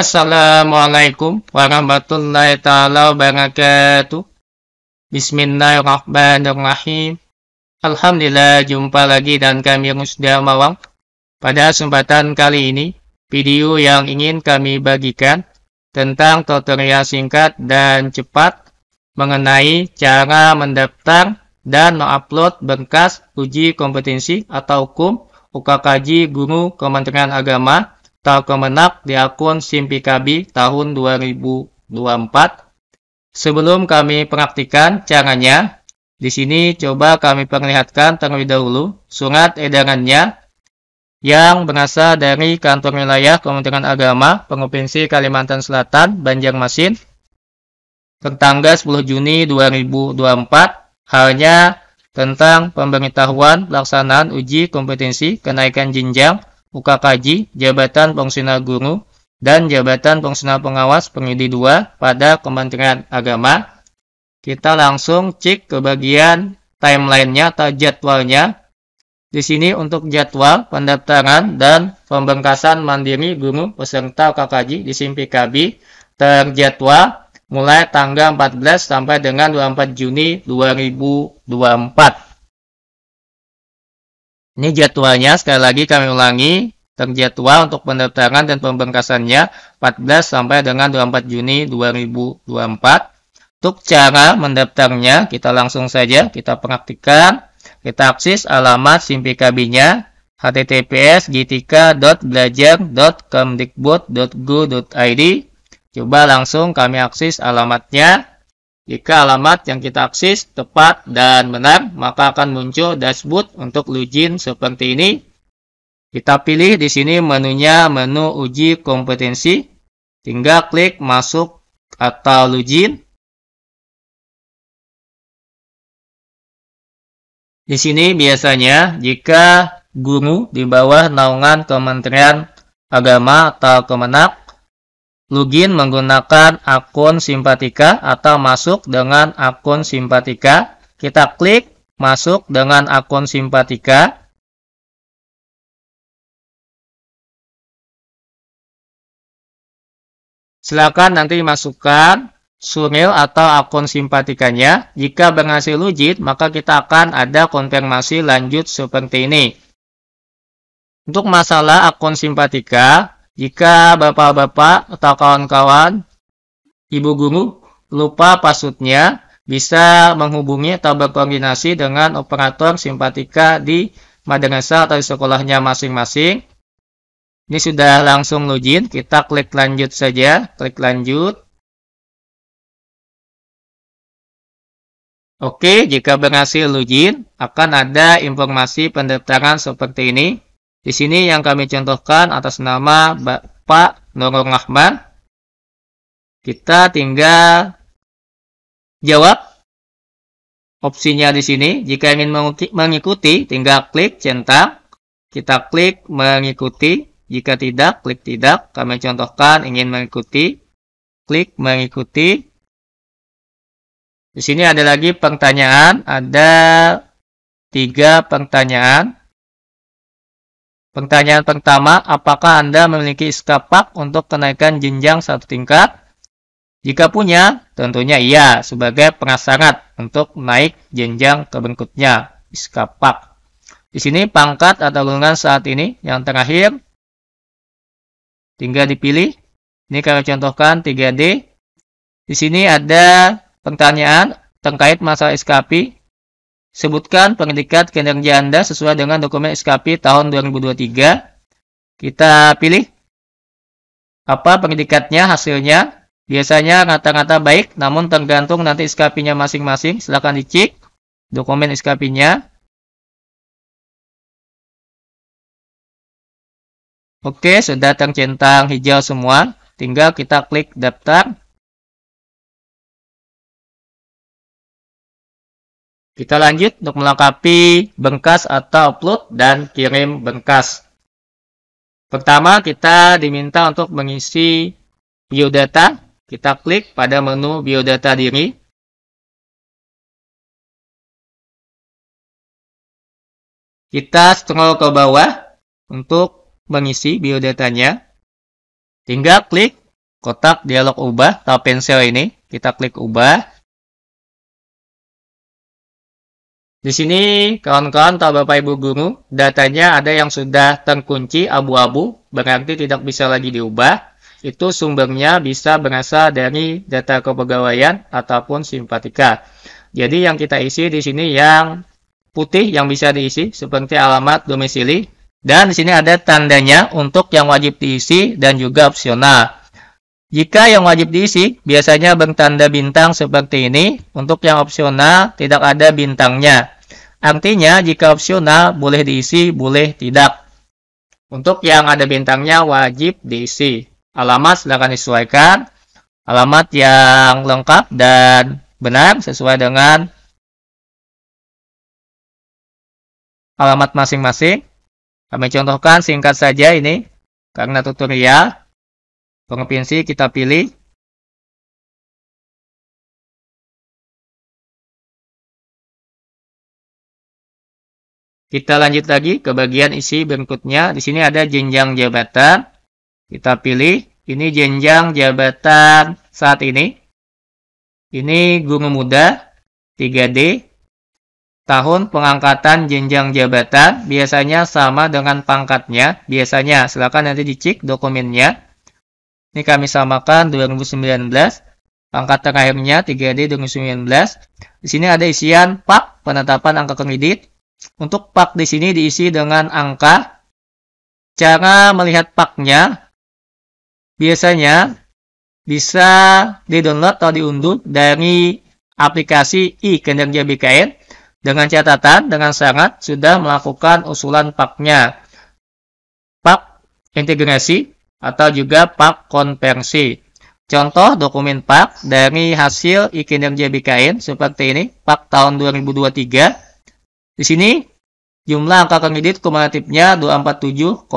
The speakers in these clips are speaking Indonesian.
Assalamualaikum warahmatullahi taala wabarakatuh. Bismillahirrahmanirrahim. Alhamdulillah jumpa lagi dan kami sudah Mawang. Pada kesempatan kali ini, video yang ingin kami bagikan tentang tutorial singkat dan cepat mengenai cara mendaftar dan mengupload berkas uji kompetensi atau KUM UKKJ Guru Kementerian Agama menak di akun Simpikabi tahun 2024. Sebelum kami praktikan caranya, di sini coba kami perlihatkan terlebih dahulu surat edarannya yang berasal dari Kantor Wilayah Kementerian Agama Provinsi Kalimantan Selatan, Banjarmasin, tertanggal 10 Juni 2024, halnya tentang pemberitahuan pelaksanaan uji kompetensi kenaikan jenjang UKKJ, Jabatan Pengusaha Guru, dan Jabatan Pengusaha Pengawas Pengidi 2 pada Kementerian Agama. Kita langsung cek ke bagian timelinenya atau jadwalnya. Di sini untuk jadwal pendaftaran dan pembengkasan mandiri guru peserta UKKJ di SIMPI KB terjadwal mulai tanggal 14 sampai dengan 24 Juni 2024. Ini jadwalnya, sekali lagi kami ulangi, terjadwal untuk pendaftaran dan pemberkasannya 14 sampai dengan 24 Juni 2024. Untuk cara mendaftarnya, kita langsung saja, kita praktikan, kita akses alamat SIM https gtk.belajar.kemdikbud.go.id. Coba langsung kami akses alamatnya. Jika alamat yang kita akses tepat dan benar, maka akan muncul dashboard untuk login seperti ini. Kita pilih di sini menunya menu uji kompetensi. Tinggal klik masuk atau login. Di sini biasanya jika guru di bawah naungan Kementerian Agama atau Kemenak login menggunakan akun simpatika atau masuk dengan akun simpatika. Kita klik masuk dengan akun simpatika. Silakan nanti masukkan sumil atau akun simpatikanya. Jika berhasil login, maka kita akan ada konfirmasi lanjut seperti ini. Untuk masalah akun simpatika, jika bapak-bapak atau kawan-kawan, ibu guru lupa passwordnya, bisa menghubungi atau berkoordinasi dengan operator simpatika di madrasah atau di sekolahnya masing-masing. Ini sudah langsung login, kita klik lanjut saja, klik lanjut. Oke, jika berhasil login, akan ada informasi pendaftaran seperti ini. Di sini yang kami contohkan atas nama Bapak Nurul Rahman. Kita tinggal jawab opsinya di sini. Jika ingin mengikuti, tinggal klik centang. Kita klik mengikuti. Jika tidak, klik tidak. Kami contohkan ingin mengikuti. Klik mengikuti. Di sini ada lagi pertanyaan. Ada tiga pertanyaan. Pertanyaan pertama, apakah Anda memiliki skapak untuk kenaikan jenjang satu tingkat? Jika punya, tentunya iya sebagai prasyarat untuk naik jenjang ke berikutnya, skapak. Di sini pangkat atau golongan saat ini yang terakhir tinggal dipilih. Ini kalau contohkan 3D. Di sini ada pertanyaan terkait masalah SKP Sebutkan predikat kinerja Anda sesuai dengan dokumen SKP tahun 2023. Kita pilih apa predikatnya, hasilnya. Biasanya rata-rata baik, namun tergantung nanti SKP-nya masing-masing. Silahkan dicek dokumen SKP-nya. Oke, sudah tercentang hijau semua. Tinggal kita klik daftar. Kita lanjut untuk melengkapi bengkas atau upload dan kirim bengkas. Pertama, kita diminta untuk mengisi biodata. Kita klik pada menu biodata diri. Kita scroll ke bawah untuk mengisi biodatanya. Tinggal klik kotak dialog ubah atau pensil ini. Kita klik ubah. Di sini, kawan-kawan atau Bapak Ibu guru, datanya ada yang sudah terkunci abu-abu, berarti tidak bisa lagi diubah. Itu sumbernya bisa berasal dari data kepegawaian ataupun simpatika. Jadi yang kita isi di sini yang putih yang bisa diisi seperti alamat domisili dan di sini ada tandanya untuk yang wajib diisi dan juga opsional. Jika yang wajib diisi, biasanya bertanda bintang seperti ini. Untuk yang opsional, tidak ada bintangnya. Artinya, jika opsional, boleh diisi, boleh tidak. Untuk yang ada bintangnya, wajib diisi. Alamat silahkan disesuaikan. Alamat yang lengkap dan benar sesuai dengan alamat masing-masing. Kami contohkan singkat saja ini, karena tutorial. Provinsi kita pilih. Kita lanjut lagi ke bagian isi berikutnya. Di sini ada jenjang jabatan. Kita pilih. Ini jenjang jabatan saat ini. Ini guru muda 3D. Tahun pengangkatan jenjang jabatan biasanya sama dengan pangkatnya. Biasanya, silakan nanti dicek dokumennya. Ini kami samakan 2019. Angka terakhirnya 3D 2019. Di sini ada isian pak penetapan angka kredit. Untuk pak di sini diisi dengan angka. Cara melihat paknya biasanya bisa di-download atau diunduh dari aplikasi e-kinerja BKN dengan catatan dengan sangat sudah melakukan usulan paknya. Pak integrasi atau juga pak konversi. Contoh dokumen pak dari hasil kinerja BKN seperti ini, pak tahun 2023. Di sini jumlah angka kredit kumulatifnya 247,94.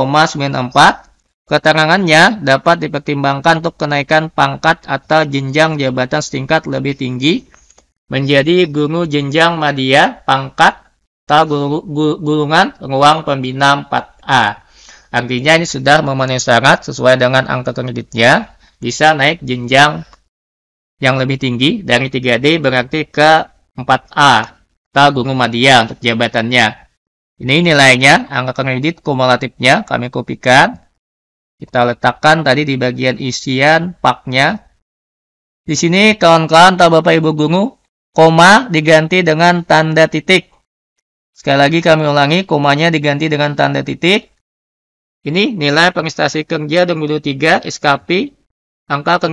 Keterangannya dapat dipertimbangkan untuk kenaikan pangkat atau jenjang jabatan setingkat lebih tinggi menjadi guru jenjang madya pangkat atau gulungan ruang pembina 4A. Artinya ini sudah memenuhi syarat sesuai dengan angka kreditnya bisa naik jenjang yang lebih tinggi dari 3D berarti ke 4A atau guru madya untuk jabatannya. Ini nilainya, angka kredit kumulatifnya kami kopikan. Kita letakkan tadi di bagian isian paknya. Di sini kawan-kawan atau Bapak Ibu guru, koma diganti dengan tanda titik. Sekali lagi kami ulangi, komanya diganti dengan tanda titik. Ini nilai prestasi kerja 2023 SKP angka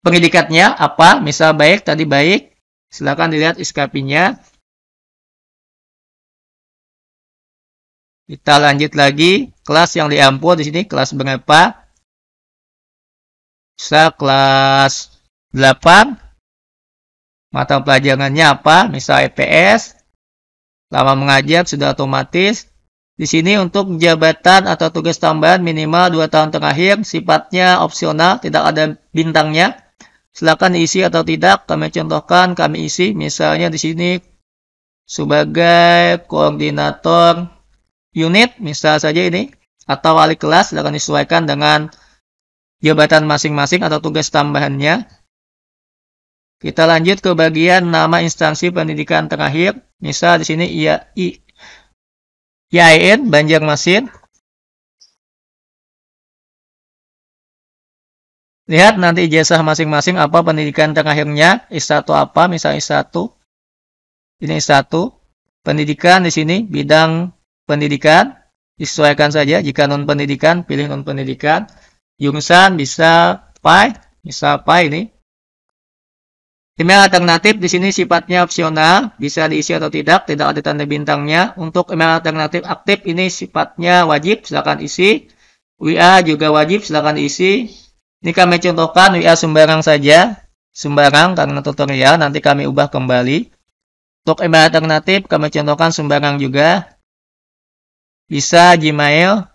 pendidikatnya apa? Misal baik tadi baik, silakan dilihat SKP-nya. Kita lanjut lagi kelas yang diampu di sini kelas berapa? Bisa kelas 8. Mata pelajarannya apa? Misal EPS. Lama mengajar sudah otomatis di sini untuk jabatan atau tugas tambahan minimal 2 tahun terakhir, sifatnya opsional, tidak ada bintangnya. Silakan isi atau tidak, kami contohkan, kami isi. Misalnya di sini sebagai koordinator unit, misal saja ini, atau wali kelas, silakan disesuaikan dengan jabatan masing-masing atau tugas tambahannya. Kita lanjut ke bagian nama instansi pendidikan terakhir. Misal di sini IAI YIN masin. Lihat nanti ijazah masing-masing apa pendidikan terakhirnya, S1 apa, misalnya S1. Ini S1. Pendidikan di sini bidang pendidikan. Disesuaikan saja jika non pendidikan, pilih non pendidikan. Jurusan bisa PAI, bisa PAI ini Email alternatif di sini sifatnya opsional, bisa diisi atau tidak, tidak ada tanda bintangnya. Untuk email alternatif aktif ini sifatnya wajib, silakan isi. WA juga wajib, silakan isi. Ini kami contohkan WA sembarang saja, sembarang karena tutorial, nanti kami ubah kembali. Untuk email alternatif kami contohkan sembarang juga. Bisa Gmail.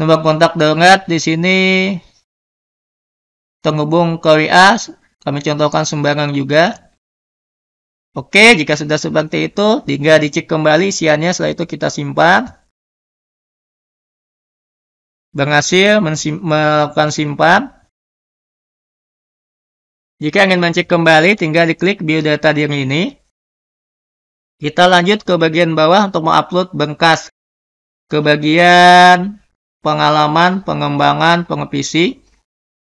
Nomor kontak darurat di sini terhubung ke WA. Kami contohkan sembarang juga. Oke, jika sudah seperti itu, tinggal dicek kembali isiannya, setelah itu kita simpan. Berhasil melakukan simpan. Jika ingin mencek kembali, tinggal diklik biodata diri ini. Kita lanjut ke bagian bawah untuk mengupload bengkas Ke bagian pengalaman, pengembangan, pengepisi.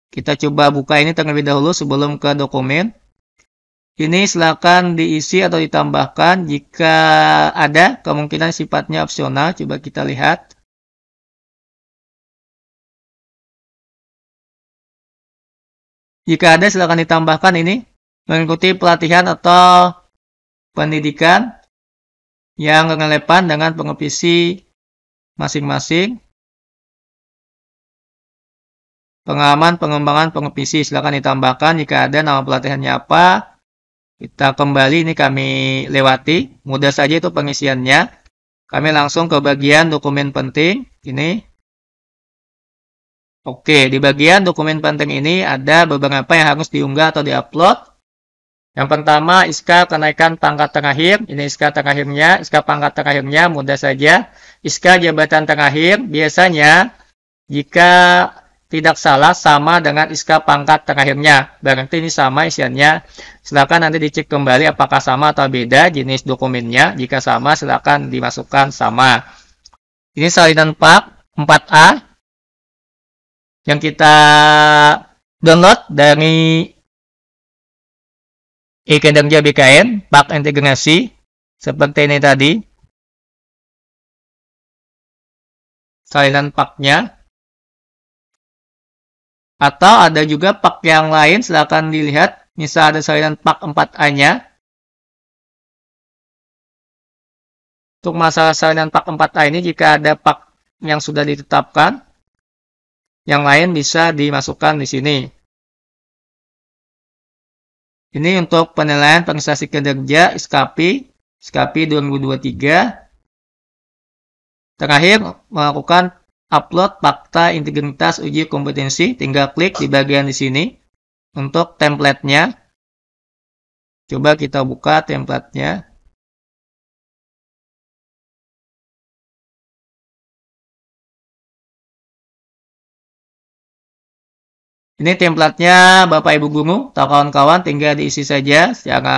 Kita coba buka ini terlebih dahulu sebelum ke dokumen. Ini silakan diisi atau ditambahkan jika ada kemungkinan sifatnya opsional. Coba kita lihat. Jika ada silakan ditambahkan ini mengikuti pelatihan atau pendidikan yang relevan dengan pengepisi masing-masing pengaman, pengembangan, pengepisi. Silahkan ditambahkan jika ada nama pelatihannya apa. Kita kembali, ini kami lewati. Mudah saja itu pengisiannya. Kami langsung ke bagian dokumen penting. Ini. Oke, di bagian dokumen penting ini ada beberapa yang harus diunggah atau diupload. Yang pertama, iska kenaikan pangkat terakhir. Ini iska terakhirnya. Iska pangkat terakhirnya mudah saja. Iska jabatan terakhir biasanya jika tidak salah sama dengan iska pangkat terakhirnya. Berarti ini sama isiannya. Silakan nanti dicek kembali apakah sama atau beda jenis dokumennya. Jika sama, silakan dimasukkan sama. Ini salinan pak 4A yang kita download dari e-kinerja BKN, pak integrasi, seperti ini tadi. Salinan paknya. nya atau ada juga pak yang lain, silahkan dilihat. Misal ada salinan pak 4A-nya. Untuk masalah salinan pak 4A ini, jika ada pak yang sudah ditetapkan, yang lain bisa dimasukkan di sini. Ini untuk penilaian prestasi kinerja SKP, SKP 2023. Terakhir, melakukan upload fakta integritas uji kompetensi. Tinggal klik di bagian di sini untuk templatenya. Coba kita buka templatenya. Ini templatenya Bapak Ibu Guru atau kawan-kawan tinggal diisi saja secara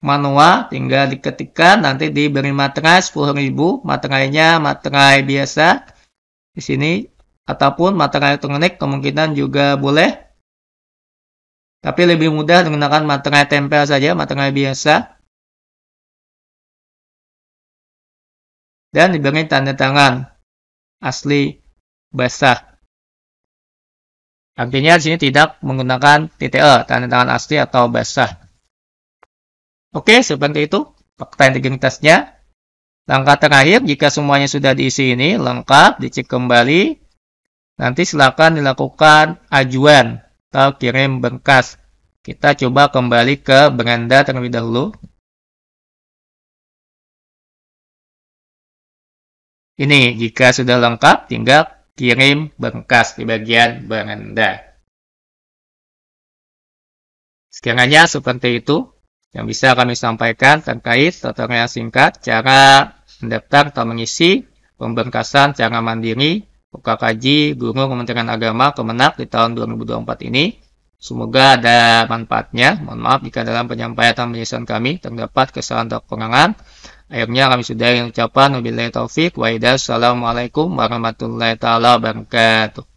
manual tinggal diketikkan nanti diberi materai 10.000 materainya materai biasa di sini ataupun materai elektronik kemungkinan juga boleh tapi lebih mudah menggunakan materai tempel saja materai biasa dan diberi tanda tangan asli basah Artinya di sini tidak menggunakan TTE, tanda tangan asli atau basah. Oke, seperti itu fakta integritasnya. Langkah terakhir, jika semuanya sudah diisi ini, lengkap, dicek kembali, nanti silakan dilakukan ajuan atau kirim berkas. Kita coba kembali ke beranda terlebih dahulu. Ini, jika sudah lengkap, tinggal kirim berkas di bagian beranda. Sekiranya seperti itu yang bisa kami sampaikan terkait tutorial singkat cara mendaftar atau mengisi pemberkasan cara mandiri UKKJ Guru Kementerian Agama Kemenak di tahun 2024 ini. Semoga ada manfaatnya. Mohon maaf jika dalam penyampaian dan penjelasan kami terdapat kesalahan atau kekurangan. Akhirnya kami sudah ucapan wabillahi taufik wa Assalamualaikum warahmatullahi wabarakatuh.